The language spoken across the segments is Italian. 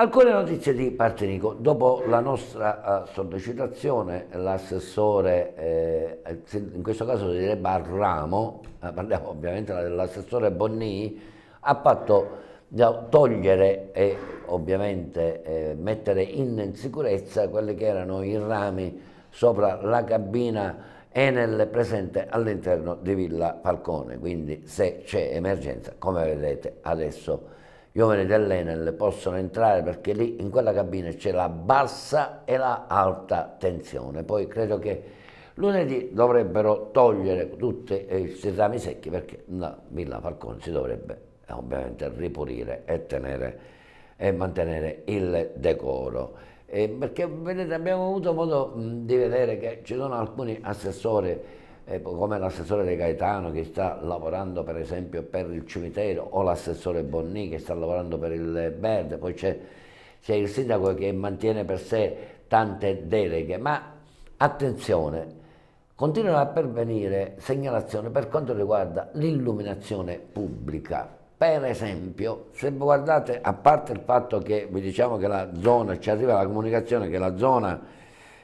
Alcune notizie di Partenico. Dopo la nostra uh, sollecitazione, l'assessore, eh, eh in questo caso si direbbe a ramo, eh, parliamo ovviamente dell'assessore Bonni, ha fatto togliere e ovviamente eh, mettere in sicurezza quelli che erano i rami sopra la cabina e nel presente all'interno di Villa Falcone, quindi se c'è emergenza, come vedete adesso gli uomini dell'Enel possono entrare perché lì in quella cabina c'è la bassa e la alta tensione. Poi credo che lunedì dovrebbero togliere tutti i rami secchi perché la Villa Falcone si dovrebbe ovviamente ripulire e, tenere, e mantenere il decoro. E perché vedete, abbiamo avuto modo di vedere che ci sono alcuni assessori eh, come l'assessore De Gaetano che sta lavorando per esempio per il cimitero o l'assessore Bonni che sta lavorando per il Verde, poi c'è, il sindaco che mantiene per sé tante deleghe, ma attenzione, continuano a pervenire segnalazioni per quanto riguarda l'illuminazione pubblica. Per esempio, se guardate, a parte il fatto che vi diciamo che la zona, ci arriva la comunicazione che la zona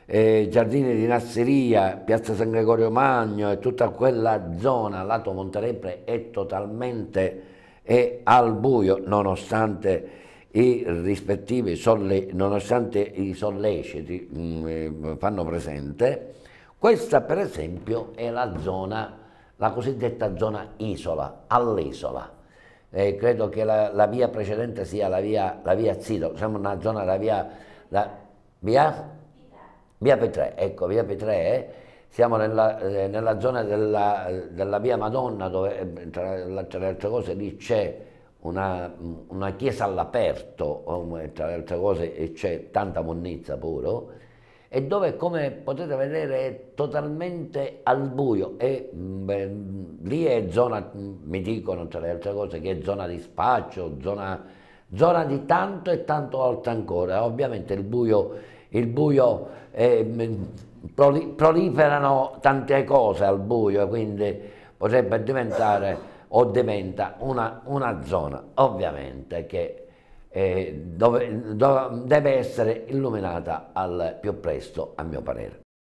eh, Giardini di Nasseria, Piazza San Gregorio Magno e tutta quella zona lato Monterepre è totalmente è al buio nonostante i rispettivi solle, nonostante i solleciti mh, mm, eh, fanno presente questa per esempio è la zona la cosiddetta zona isola all'isola eh, credo che la, la, via precedente sia la via, la via Zito siamo una zona la via, la via Via Petrè, ecco, via Petrè, siamo nella, eh, nella zona della, della, via Madonna, dove tra, eh, tra le altre cose lì c'è una, una, chiesa all'aperto, um, tra le altre cose c'è tanta monnezza puro, e dove come potete vedere è totalmente al buio e mm, beh, mm, lì è zona, mm, mi dicono tra le altre cose, che è zona di spaccio, zona, zona di tanto e tanto altro ancora, ovviamente il buio il buio eh, proliferano tante cose al buio, quindi potrebbe diventare o diventa una, una zona ovviamente che eh, dove, dove deve essere illuminata al più presto a mio parere.